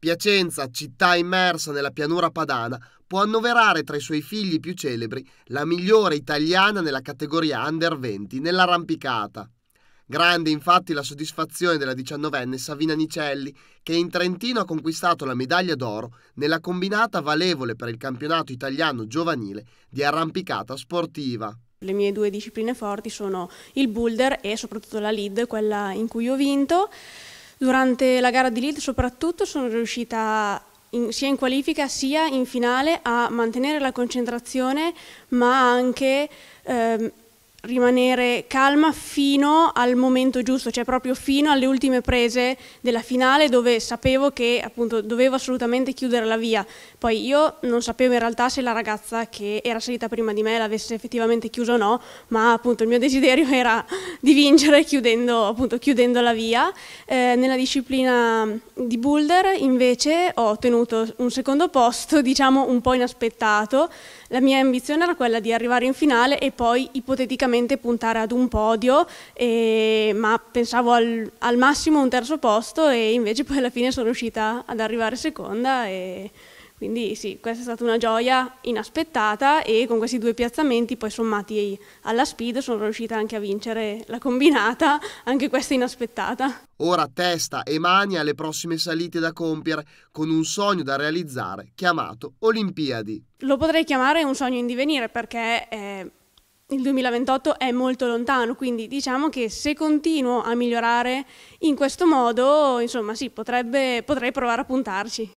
Piacenza, città immersa nella pianura padana, può annoverare tra i suoi figli più celebri la migliore italiana nella categoria under 20 nell'arrampicata. Grande infatti la soddisfazione della diciannovenne Savina Nicelli, che in Trentino ha conquistato la medaglia d'oro nella combinata valevole per il campionato italiano giovanile di arrampicata sportiva. Le mie due discipline forti sono il boulder e soprattutto la lead, quella in cui ho vinto. Durante la gara di lead soprattutto sono riuscita in, sia in qualifica sia in finale a mantenere la concentrazione ma anche ehm, rimanere calma fino al momento giusto, cioè proprio fino alle ultime prese della finale dove sapevo che appunto dovevo assolutamente chiudere la via. Poi io non sapevo in realtà se la ragazza che era salita prima di me l'avesse effettivamente chiuso o no, ma appunto il mio desiderio era di vincere chiudendo, appunto, chiudendo la via. Eh, nella disciplina di boulder invece ho ottenuto un secondo posto, diciamo un po' inaspettato. La mia ambizione era quella di arrivare in finale e poi ipoteticamente sicuramente puntare ad un podio, e, ma pensavo al, al massimo un terzo posto e invece poi alla fine sono riuscita ad arrivare seconda e quindi sì, questa è stata una gioia inaspettata e con questi due piazzamenti poi sommati alla speed sono riuscita anche a vincere la combinata, anche questa inaspettata. Ora testa e mani alle prossime salite da compiere con un sogno da realizzare chiamato Olimpiadi. Lo potrei chiamare un sogno in divenire perché... Eh, il 2028 è molto lontano, quindi diciamo che se continuo a migliorare in questo modo, insomma sì, potrebbe, potrei provare a puntarci.